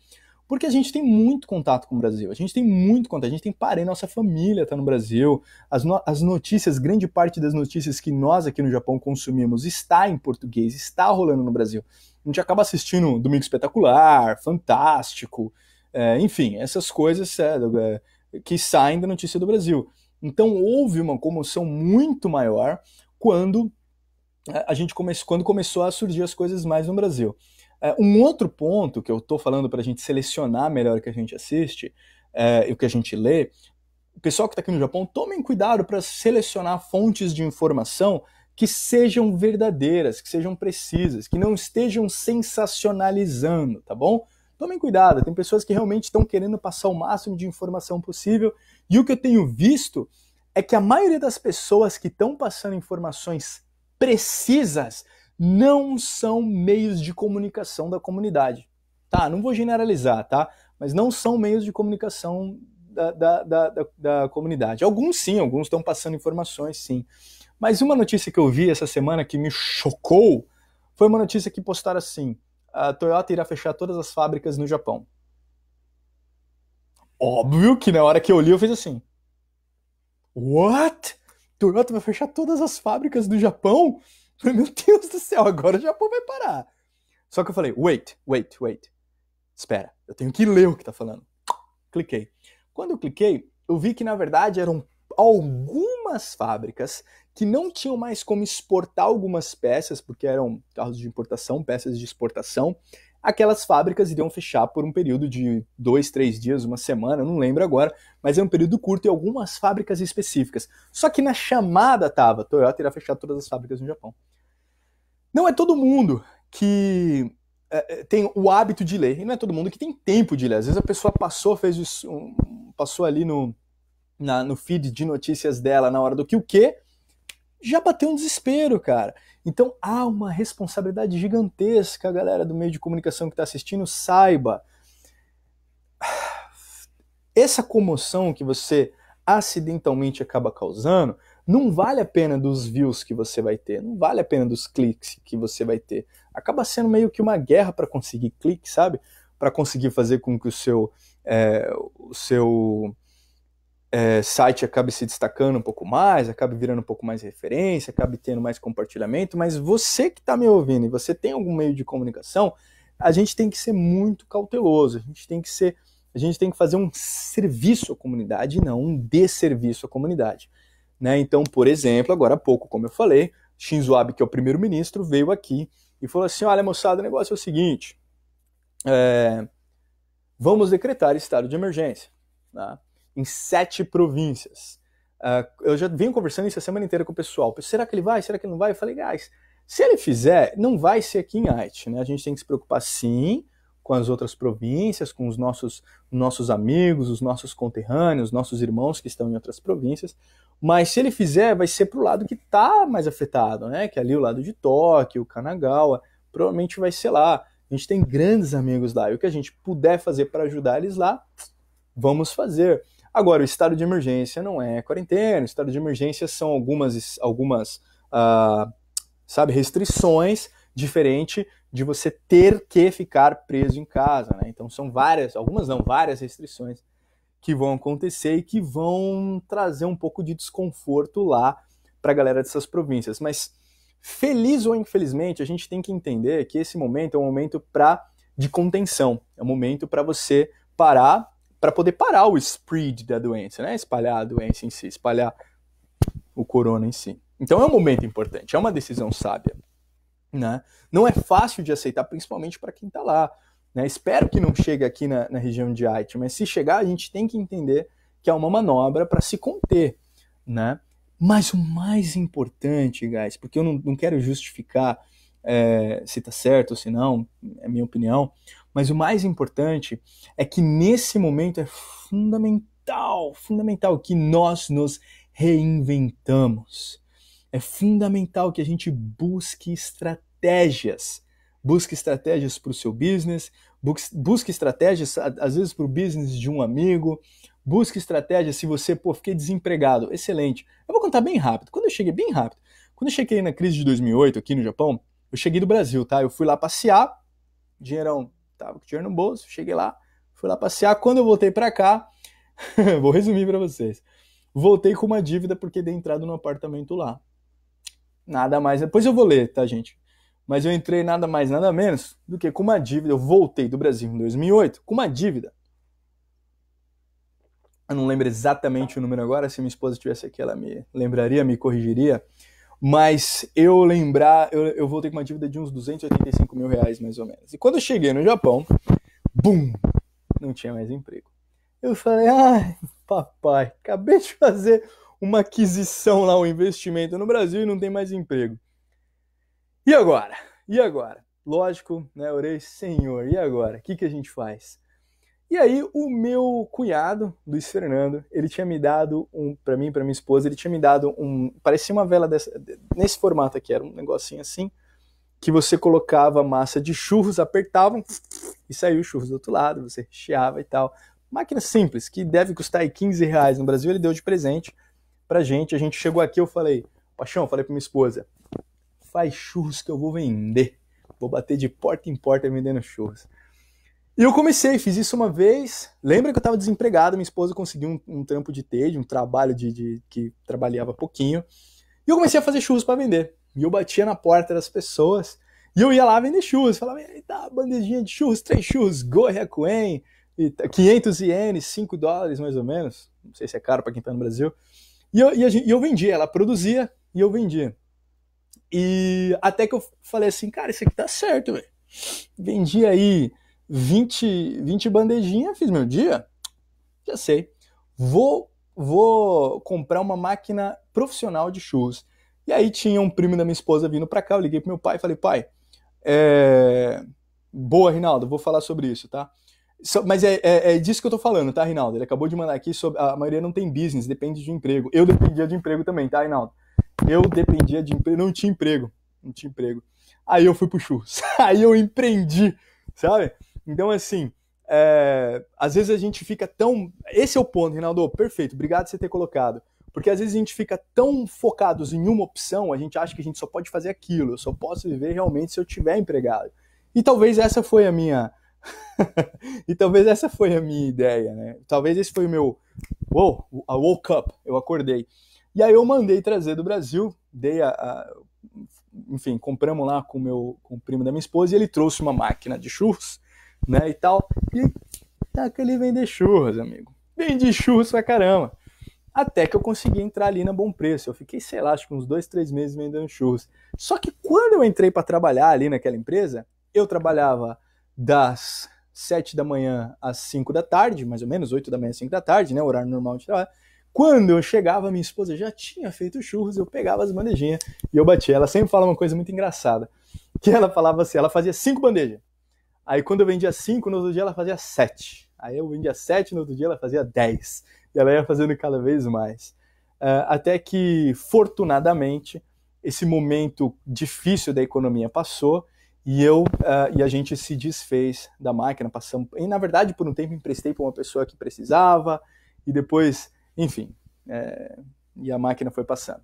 [SPEAKER 1] Porque a gente tem muito contato com o Brasil, a gente tem muito contato, a gente tem parente, nossa família está no Brasil, as, no, as notícias, grande parte das notícias que nós aqui no Japão consumimos está em português, está rolando no Brasil. A gente acaba assistindo Domingo Espetacular, Fantástico, é, enfim, essas coisas é, é, que saem da notícia do Brasil. Então houve uma comoção muito maior quando é, a gente come... quando começou a surgir as coisas mais no Brasil. É, um outro ponto que eu estou falando para a gente selecionar melhor o que a gente assiste é, e o que a gente lê, o pessoal que está aqui no Japão, tomem cuidado para selecionar fontes de informação que sejam verdadeiras, que sejam precisas, que não estejam sensacionalizando, tá bom? tomem cuidado, tem pessoas que realmente estão querendo passar o máximo de informação possível, e o que eu tenho visto é que a maioria das pessoas que estão passando informações precisas não são meios de comunicação da comunidade. Tá, não vou generalizar, tá? Mas não são meios de comunicação da, da, da, da, comunidade. Alguns sim, alguns estão passando informações, sim. Mas uma notícia que eu vi essa semana que me chocou foi uma notícia que postaram assim: a Toyota irá fechar todas as fábricas no Japão. Óbvio que na hora que eu li eu fiz assim. What? Toyota vai fechar todas as fábricas do Japão? *laughs* Meu Deus do céu, agora o Japão vai parar. Só que eu falei, wait, wait, wait. Espera, eu tenho que ler o que tá falando. Cliquei. Quando eu cliquei, eu vi que na verdade era um algumas fábricas que não tinham mais como exportar algumas peças, porque eram carros de importação, peças de exportação, aquelas fábricas iriam fechar por um período de dois, três dias, uma semana, não lembro agora, mas é um período curto e algumas fábricas específicas. Só que na chamada tava, Toyota irá fechar todas as fábricas no Japão. Não é todo mundo que é, é tem o hábito de ler, e não é todo mundo que tem tempo de ler. Às vezes a pessoa passou, fez um, passou ali no na, no feed de notícias dela na hora do que o que, já bateu um desespero, cara. Então há uma responsabilidade gigantesca, galera do meio de comunicação que está assistindo, saiba. Essa comoção que você acidentalmente acaba causando, não vale a pena dos views que você vai ter, não vale a pena dos cliques que você vai ter. Acaba sendo meio que uma guerra para conseguir clique, sabe? Para conseguir fazer com que o seu, é, o seu é, site acabe se destacando um pouco mais, acabe virando um pouco mais referência, acabe tendo mais compartilhamento, mas você que está me ouvindo e você tem algum meio de comunicação, a gente tem que ser muito cauteloso, a gente tem que ser, a gente tem que fazer um serviço à comunidade, não um desserviço à comunidade. Né? Então, por exemplo, agora há pouco, como eu falei, Shinzo Abe, que é o primeiro-ministro, veio aqui e falou assim: olha, moçada, o negócio é o seguinte: é, vamos decretar estado de emergência. Tá? em sete províncias. Uh, eu já vim conversando isso a semana inteira com o pessoal. Será que ele vai? Será que ele não vai? Eu falei, guys, se ele fizer, não vai ser aqui em Haiti, né? A gente tem que se preocupar sim com as outras províncias, com os nossos, nossos amigos, os nossos conterrâneos, nossos irmãos que estão em outras províncias. Mas se ele fizer, vai ser para o lado que está mais afetado, né? Que é ali o lado de Tóquio, Kanagawa, provavelmente vai ser lá. A gente tem grandes amigos lá. E o que a gente puder fazer para ajudar eles lá, vamos fazer. Agora, o estado de emergência não é quarentena, o estado de emergência são algumas, algumas ah, sabe, restrições, diferente de você ter que ficar preso em casa, né? Então são várias, algumas não, várias restrições que vão acontecer e que vão trazer um pouco de desconforto lá para a galera dessas províncias. Mas feliz ou infelizmente, a gente tem que entender que esse momento é um momento para de contenção, é um momento para você parar, para poder parar o spread da doença, né? Espalhar a doença em si, espalhar o corona em si. Então é um momento importante, é uma decisão sábia, né? Não é fácil de aceitar, principalmente para quem está lá. Né? Espero que não chegue aqui na, na região de Haiti, mas se chegar, a gente tem que entender que é uma manobra para se conter, né? Mas o mais importante, guys, porque eu não, não quero justificar é, se está certo ou se não, é minha opinião, mas o mais importante é que nesse momento é fundamental, fundamental que nós nos reinventamos. É fundamental que a gente busque estratégias. Busque estratégias para o seu business, busque estratégias, às vezes, para o business de um amigo, busque estratégias se você, pô, fiquei desempregado. Excelente. Eu vou contar bem rápido. Quando eu cheguei, bem rápido. Quando eu cheguei na crise de 2008 aqui no Japão, eu cheguei do Brasil, tá? Eu fui lá passear, dinheirão tava com dinheiro no bolso, cheguei lá, fui lá passear. Quando eu voltei para cá, *laughs* vou resumir para vocês. Voltei com uma dívida porque dei entrada no apartamento lá. Nada mais. Depois eu vou ler, tá, gente? Mas eu entrei nada mais, nada menos do que com uma dívida. Eu voltei do Brasil em 2008 com uma dívida. Eu não lembro exatamente o número agora. Se minha esposa estivesse aqui, ela me lembraria, me corrigiria. Mas eu lembrar, eu, eu voltei com uma dívida de uns 285 mil reais, mais ou menos. E quando eu cheguei no Japão, bum, não tinha mais emprego. Eu falei, ai, papai, acabei de fazer uma aquisição lá, um investimento no Brasil e não tem mais emprego. E agora? E agora? Lógico, né? Orei, Senhor, e agora? O que, que a gente faz? E aí o meu cunhado, Luiz Fernando, ele tinha me dado um para mim, para minha esposa, ele tinha me dado um, parecia uma vela dessa, nesse formato aqui, era um negocinho assim, que você colocava massa de churros, apertava e saiu churros do outro lado, você recheava e tal. Máquina simples, que deve custar aí 15 reais no Brasil, ele deu de presente pra gente. A gente chegou aqui, eu falei, Paixão, falei pra minha esposa, faz churros que eu vou vender. Vou bater de porta em porta vendendo churros. E eu comecei, fiz isso uma vez. Lembra que eu estava desempregado, minha esposa conseguiu um, um trampo de TED, um trabalho de, de, que trabalhava pouquinho. E eu comecei a fazer churros para vender. E eu batia na porta das pessoas e eu ia lá vender churros. Falava, dá bandejinha de churros, três churros, gorra, coen, 500 ienes, 5 dólares mais ou menos. Não sei se é caro para quem está no Brasil. E eu, e, gente, e eu vendia, ela produzia e eu vendia. E até que eu falei assim, cara, isso aqui tá certo, velho. Vendi aí 20, 20 bandejinhas, fiz meu dia. Já sei. Vou, vou comprar uma máquina profissional de churros. E aí tinha um primo da minha esposa vindo para cá, eu liguei pro meu pai e falei, pai, é... boa, Rinaldo, vou falar sobre isso, tá? So, mas é, é, é, disso que eu tô falando, tá, Rinaldo? Ele acabou de mandar aqui sobre. A maioria não tem business, depende de emprego. Eu dependia de emprego também, tá, Rinaldo? Eu dependia de emprego, não tinha emprego. Não tinha emprego. Aí eu fui pro churros. *laughs* Aí eu empreendi, sabe? Então, assim, é, às vezes a gente fica tão. Esse é o ponto, Rinaldo, perfeito, obrigado por você ter colocado. Porque às vezes a gente fica tão focados em uma opção, a gente acha que a gente só pode fazer aquilo, eu só posso viver realmente se eu tiver empregado. E talvez essa foi a minha. *laughs* e talvez essa foi a minha ideia, né? Talvez esse foi o meu. Uou, wow, a woke up, eu acordei. E aí eu mandei trazer do Brasil, dei a, a. enfim, compramos lá com meu com o primo da minha esposa e ele trouxe uma máquina de churros né, e tal. E taca tá ali vender churros, amigo. Vende churros pra caramba. Até que eu consegui entrar ali na Bom Preço. Eu fiquei, sei lá, acho que uns dois, três meses vendendo churros. Só que quando eu entrei para trabalhar ali naquela empresa, eu trabalhava das sete da manhã às cinco da tarde, mais ou menos, oito da manhã às cinco da tarde, né? O horário normal de trabalho. Quando eu chegava, minha esposa já tinha feito churros, eu pegava as bandejinhas e eu batia. Ela sempre fala uma coisa muito engraçada, que ela falava assim, ela fazia cinco bandejas. Aí quando eu vendia 5, no outro dia ela fazia 7. Aí eu vendia 7, no outro dia ela fazia 10. E ela ia fazendo cada vez mais. Uh, até que, fortunadamente, esse momento difícil da economia passou e eu uh, e a gente se desfez da máquina passamos e na verdade por um tempo emprestei para uma pessoa que precisava e depois enfim é, e a máquina foi passando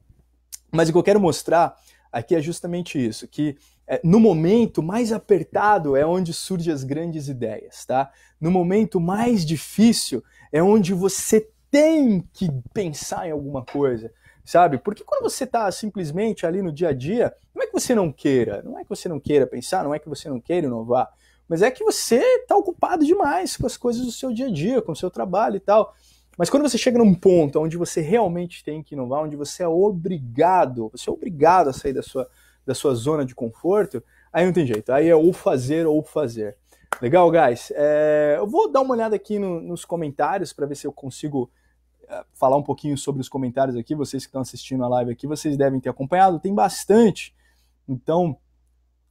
[SPEAKER 1] mas o que eu quero mostrar aqui é justamente isso, que é, no momento mais apertado é onde surgem as grandes ideias, tá? No momento mais difícil é onde você tem que pensar em alguma coisa, sabe? Porque quando você está simplesmente ali no dia a dia, não é que você não queira, não é que você não queira pensar, não é que você não queira inovar, mas é que você está ocupado demais com as coisas do seu dia a dia, com o seu trabalho e tal. Mas quando você chega num ponto onde você realmente tem que inovar, onde você é obrigado, você é obrigado a sair da sua, da sua zona de conforto, aí não tem jeito. Aí é ou fazer ou fazer. Legal, guys? É, eu vou dar uma olhada aqui no, nos comentários para ver se eu consigo é, falar um pouquinho sobre os comentários aqui. Vocês que estão assistindo a live aqui, vocês devem ter acompanhado, tem bastante. Então,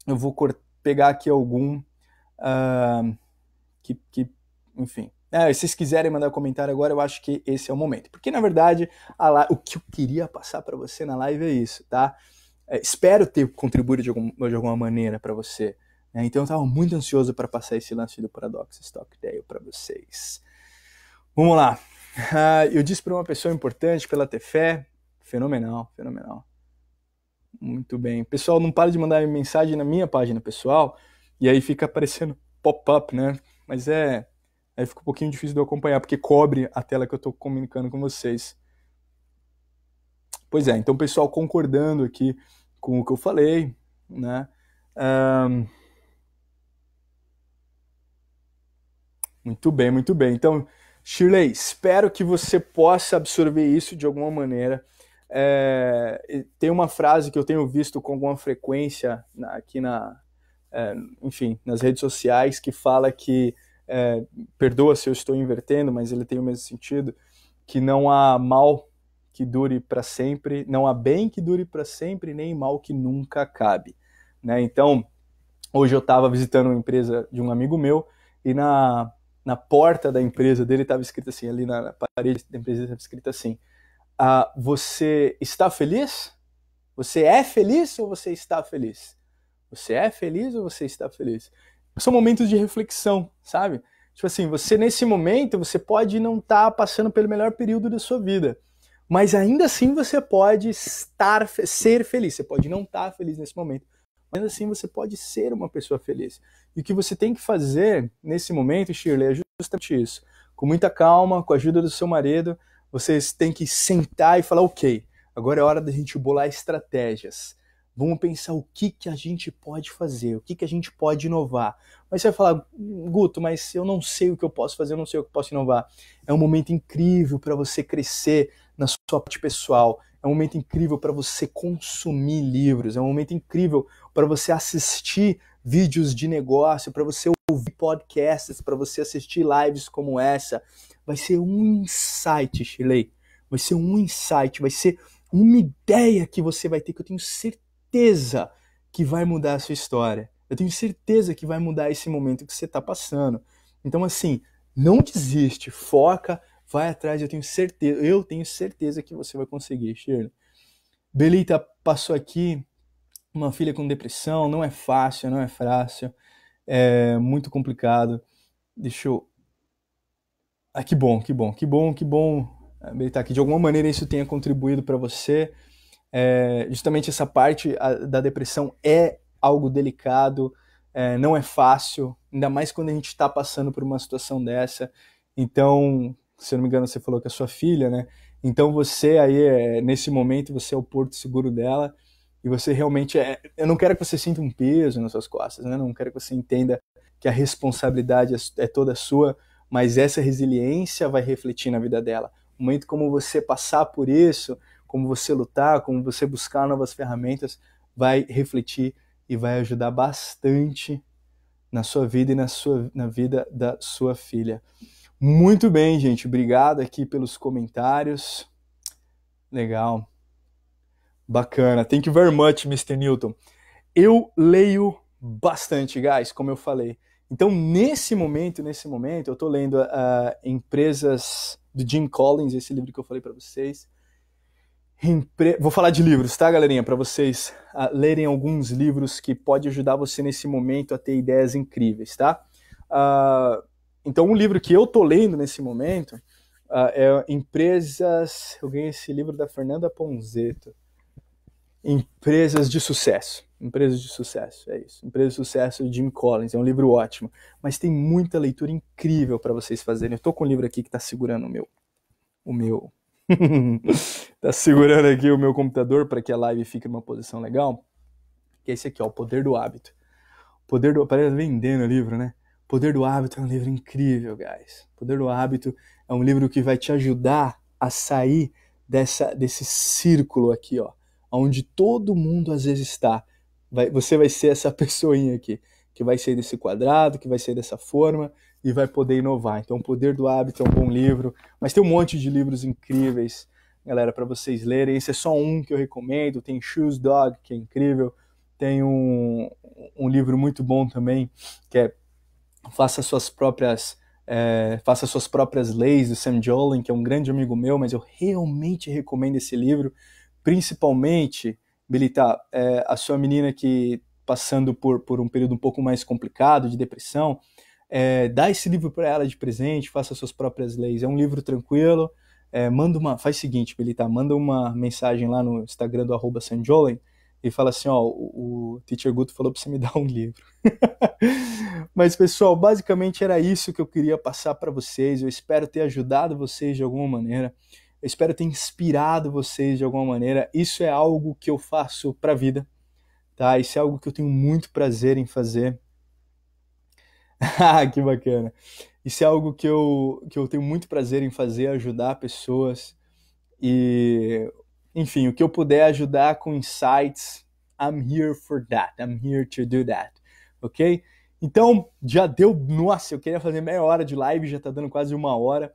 [SPEAKER 1] eu vou pegar aqui algum uh, que, que, enfim, ah, se vocês quiserem mandar um comentário agora, eu acho que esse é o momento. Porque, na verdade, o que eu queria passar para você na live é isso, tá? É, espero ter contribuído de, algum, de alguma maneira para você. Né? Então, eu estava muito ansioso para passar esse lance do Paradox Stock Day para vocês. Vamos lá. Uh, *laughs* eu disse para uma pessoa importante pela ter fé. Fenomenal, fenomenal. Muito bem. Pessoal, não para de mandar mensagem na minha página pessoal. E aí fica aparecendo pop-up, né? Mas é Aí fica um pouquinho difícil de eu acompanhar, porque cobre a tela que eu estou comunicando com vocês. Pois é, então, pessoal, concordando aqui com o que eu falei, né? Um... Muito bem, muito bem. Então, Shirley, espero que você possa absorver isso de alguma maneira. É, tem uma frase que eu tenho visto com alguma frequência na, aqui na, é, enfim, nas redes sociais que fala que é, perdoa se eu estou invertendo, mas ele tem o mesmo sentido, que não há mal que dure para sempre, não há bem que dure para sempre, nem mal que nunca acabe. Né? Então, hoje eu estava visitando uma empresa de um amigo meu e na, na porta da empresa dele estava escrito assim, ali na, na parede da empresa estava escrito assim, ah, você está feliz? Você é feliz ou você está feliz? Você é feliz ou você está feliz? são momentos de reflexão, sabe? Tipo assim, você nesse momento, você pode não estar tá passando pelo melhor período da sua vida, mas ainda assim você pode estar ser feliz. Você pode não estar tá feliz nesse momento, mas ainda assim você pode ser uma pessoa feliz. E o que você tem que fazer nesse momento, Shirley, é justamente isso. Com muita calma, com a ajuda do seu marido, vocês têm que sentar e falar: ok, agora é hora da gente bolar estratégias. Vamos pensar o que, que a gente pode fazer, o que, que a gente pode inovar. Mas você vai falar, Guto, mas eu não sei o que eu posso fazer, eu não sei o que eu posso inovar. É um momento incrível para você crescer na sua parte pessoal, é um momento incrível para você consumir livros, é um momento incrível para você assistir vídeos de negócio, para você ouvir podcasts, para você assistir lives como essa. Vai ser um insight, Shirley. Vai ser um insight, vai ser uma ideia que você vai ter, que eu tenho certeza certeza que vai mudar a sua história. Eu tenho certeza que vai mudar esse momento que você está passando. Então, assim, não desiste, foca, vai atrás. Eu tenho certeza, eu tenho certeza que você vai conseguir, Shirley. Belita passou aqui uma filha com depressão, não é fácil, não é fácil, é muito complicado. Deixa eu. Ah, que bom, que bom, que bom, que bom, ah, Belita, que de alguma maneira isso tenha contribuído para você. É, justamente essa parte a, da depressão é algo delicado, é, não é fácil, ainda mais quando a gente está passando por uma situação dessa. Então, se eu não me engano, você falou que é sua filha, né? Então você aí, é, nesse momento, você é o porto seguro dela e você realmente é... Eu não quero que você sinta um peso nas suas costas, né? Não quero que você entenda que a responsabilidade é, é toda sua, mas essa resiliência vai refletir na vida dela. O momento como você passar por isso, como você lutar, como você buscar novas ferramentas, vai refletir e vai ajudar bastante na sua vida e na, sua, na vida da sua filha. Muito bem, gente. Obrigado aqui pelos comentários. Legal. Bacana. Thank you very much, Mr. Newton. Eu leio bastante, guys, como eu falei. Então, nesse momento, nesse momento, eu estou lendo uh, Empresas do Jim Collins, esse livro que eu falei para vocês. Empre... Vou falar de livros, tá, galerinha? Para vocês uh, lerem alguns livros que pode ajudar você nesse momento a ter ideias incríveis, tá? Uh, então, um livro que eu tô lendo nesse momento uh, é Empresas. Eu ganhei esse livro da Fernanda Ponzeto. Empresas de Sucesso. Empresas de Sucesso, é isso. Empresas de Sucesso de Jim Collins. É um livro ótimo. Mas tem muita leitura incrível para vocês fazerem. Eu tô com um livro aqui que tá segurando o meu. O meu *laughs* tá segurando aqui o meu computador para que a live fique numa posição legal. Que é esse aqui, ó, o poder do hábito. O poder do parece tá vendendo o livro, né? O poder do hábito é um livro incrível, guys. O poder do hábito é um livro que vai te ajudar a sair dessa desse círculo aqui, ó, onde todo mundo às vezes está. Vai, você vai ser essa *laughs* pessoinha aqui que vai sair desse quadrado, que vai sair dessa forma, e vai poder inovar. Então, O Poder do Hábito é um bom livro, mas tem um monte de livros incríveis, galera, para vocês lerem. Esse é só um que eu recomendo. Tem Shoes Dog, que é incrível. Tem um, um livro muito bom também, que é Faça Suas Próprias. É, faça suas próprias leis do Sam Jolin, que é um grande amigo meu, mas eu realmente recomendo esse livro, principalmente, Belita, é, a sua menina que passando por, por um período um pouco mais complicado de depressão, é, dá esse livro para ela de presente, faça suas próprias leis. É um livro tranquilo. É, manda uma, faz o seguinte, militar, manda uma mensagem lá no Instagram do Sanjolen e fala assim, ó, o, o Teacher Guto falou para você me *laughs* dar um livro. *laughs* Mas pessoal, basicamente era isso que eu queria passar para vocês. Eu espero ter ajudado vocês de alguma maneira. Eu espero ter inspirado vocês de alguma maneira. Isso é algo que eu faço para a vida, tá? Isso é algo que eu tenho muito prazer em fazer. *laughs* ah, que bacana. Isso é algo que eu, que eu tenho muito prazer em fazer, ajudar pessoas. E, enfim, o que eu puder ajudar com insights, I'm here for that. I'm here to do that. Ok? Então, já deu. Nossa, eu queria fazer meia hora de live, já tá dando quase uma hora.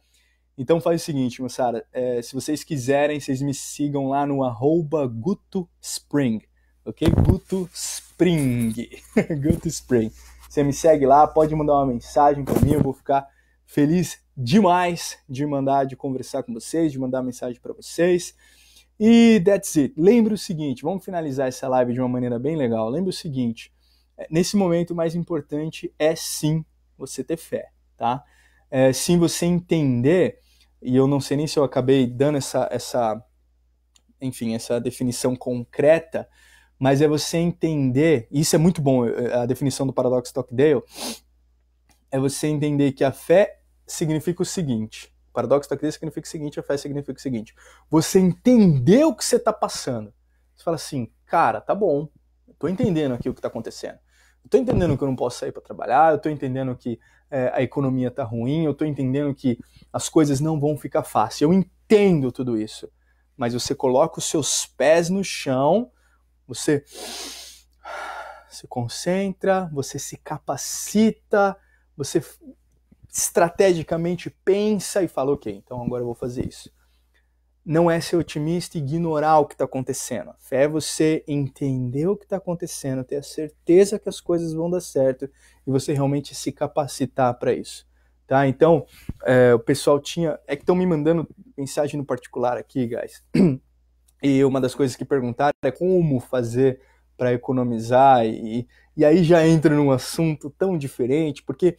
[SPEAKER 1] Então faz o seguinte, moçada, é, se vocês quiserem, vocês me sigam lá no arroba GutoSpring, ok? GutoSpring, *laughs* GutoSpring. Você me segue lá, pode mandar uma mensagem para mim, eu vou ficar feliz demais de mandar, de conversar com vocês, de mandar mensagem para vocês. E that's it. Lembre o seguinte, vamos finalizar essa live de uma maneira bem legal. Lembre o seguinte, é, nesse momento o mais importante é sim você ter fé, tá? É, sim você entender, e eu não sei nem se eu acabei dando essa, essa enfim, essa definição concreta, mas é você entender, e isso é muito bom, eh, a definição do paradoxo Stockdale, é você entender que a fé significa o seguinte, o paradoxo Stockdale significa o seguinte, a fé significa o seguinte, você entender o que você está passando, você fala assim, cara, tá bom, estou entendendo aqui o que está acontecendo, Estou entendendo que eu não posso sair para trabalhar, eu entendendo que é, a economia está ruim, eu entendendo que as coisas não vão ficar fáceis, eu entendo tudo isso, mas você coloca os seus pés no chão você se concentra, você se capacita, você estrategicamente pensa e fala, ok, então agora eu vou fazer isso. Não é ser otimista e ignorar o que está acontecendo. A fé é você entender o que está acontecendo, ter a certeza que as coisas vão dar certo e você realmente se capacitar para isso. Tá? Então, é, o pessoal tinha. É que estão me mandando mensagem no particular aqui, guys. *clears throat* E uma das coisas que perguntaram é como fazer para economizar, e, e aí já entra num assunto tão diferente, porque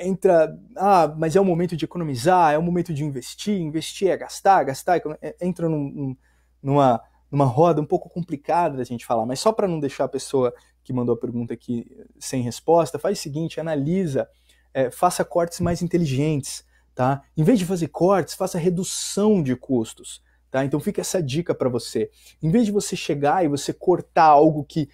[SPEAKER 1] entra, ah, mas é o momento de economizar, é o momento de investir, investir é gastar, gastar, é, entra num, numa, numa roda um pouco complicada da gente falar, mas só para não deixar a pessoa que mandou a pergunta aqui eh, sem resposta, faz o seguinte, analisa, é, faça cortes mais inteligentes, tá? Em vez de fazer cortes, faça redução de custos. Tá? Então fica essa dica para você. Em vez de você chegar e você cortar algo que,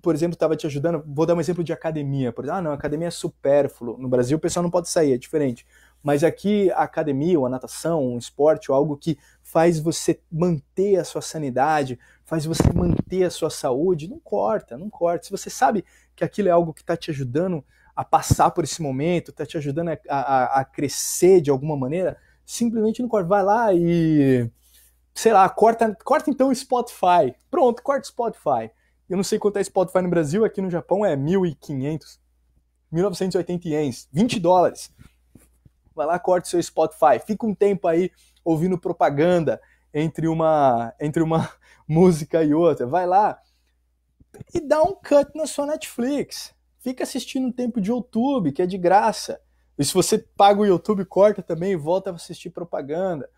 [SPEAKER 1] por exemplo, estava te ajudando, vou dar um exemplo de academia. Por exemplo, ah, não, academia é supérfluo. No Brasil o pessoal não pode sair, é diferente. Mas aqui a academia, ou a natação, um esporte, ou algo que faz você manter a sua sanidade, faz você manter a sua saúde, não corta, não corta. Se você sabe que aquilo é algo que está te ajudando a passar por esse momento, está te ajudando a, a, a, crescer de alguma maneira, simplesmente não corta. Vai lá e sei lá, corta, corta então o Spotify. Pronto, corta o Spotify. Eu não sei quanto é Spotify no Brasil, aqui no Japão é 1.500, 1.980 ienes, 20 dólares. Vai lá, corta o seu Spotify. Fica um tempo aí ouvindo propaganda entre uma, entre uma *laughs* música e outra. Vai lá e dá um cut na sua Netflix. Fica assistindo um tempo de YouTube, que é de graça. E se você paga o YouTube, corta também e volta a assistir propaganda.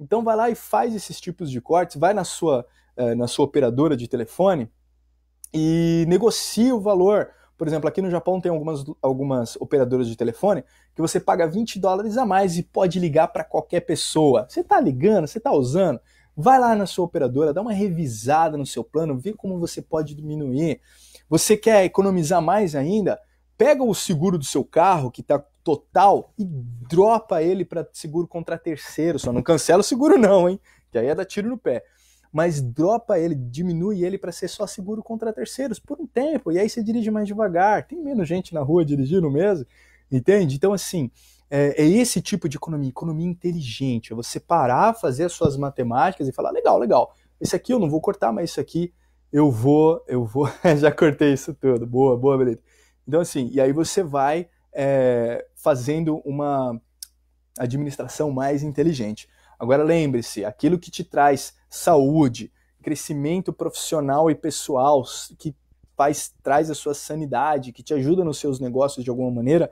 [SPEAKER 1] Então vai lá e faz esses tipos de cortes, vai na sua, eh, na sua operadora de telefone e negocia o valor. Por exemplo, aqui no Japão tem algumas, algumas operadoras de telefone que você paga 20 dólares a mais e pode ligar para qualquer pessoa. Você está ligando, você está usando, vai lá na sua operadora, dá uma revisada no seu plano, vê como você pode diminuir. Você quer economizar mais ainda? Pega o seguro do seu carro que está total e dropa ele para seguro contra terceiro, só não cancela o seguro não, hein? Que aí é dar tiro no pé. Mas dropa ele, diminui ele para ser só seguro contra terceiros por um tempo, e aí você dirige mais devagar, tem menos gente na rua dirigindo mesmo, entende? Então assim, é, é esse tipo de economia, economia inteligente, é você parar, fazer as suas matemáticas e falar, legal, legal, esse aqui eu não vou cortar, mas isso aqui eu vou, eu vou, *laughs* já cortei isso tudo, boa, boa, beleza. Então assim, e aí você vai é, fazendo uma administração mais inteligente. Agora lembre-se, aquilo que te traz saúde, crescimento profissional e pessoal, que faz traz a sua sanidade, que te ajuda nos seus negócios de alguma maneira,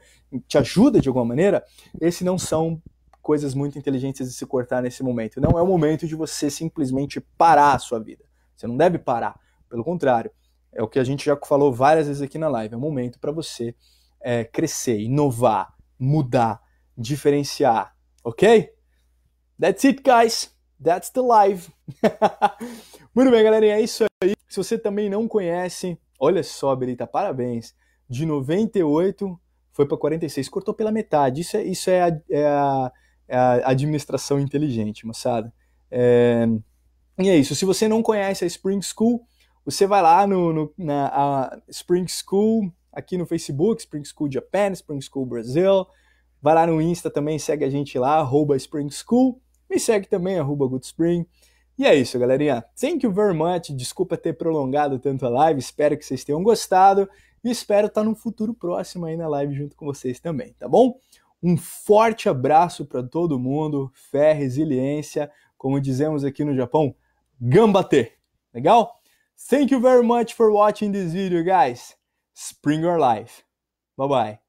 [SPEAKER 1] te ajuda de alguma maneira, esses não são coisas muito inteligentes de se cortar nesse momento. Não é o momento de você simplesmente parar a sua vida. Você não deve parar. Pelo contrário, é o que a gente já falou várias vezes aqui na live. É o momento para você é, crescer, inovar, mudar, diferenciar, ok? That's it, guys. That's the live. *laughs* Muito bem, galerinha, é isso aí. Se você também não conhece, olha só, Belita, parabéns. De 98 foi para 46, cortou pela metade. Isso é, isso é, a, é a, é a administração inteligente, moçada. É, e é isso. Se você não conhece a Spring School, você vai lá no, no na Spring School aqui no Facebook, Spring School Japan, Spring School Brasil. Vai lá no Insta também, segue a gente lá, arroba Spring School. Me segue também, arroba E é isso, galerinha. Thank you very much. Desculpa ter prolongado tanto a live. Espero que vocês tenham gostado. E espero estar tá num futuro próximo aí na live junto com vocês também, tá bom? Um forte abraço para todo mundo. Fé, resiliência. Como dizemos aqui no Japão, gambate. Legal? Thank you very much for watching this video, guys. Springer Life. Bye bye.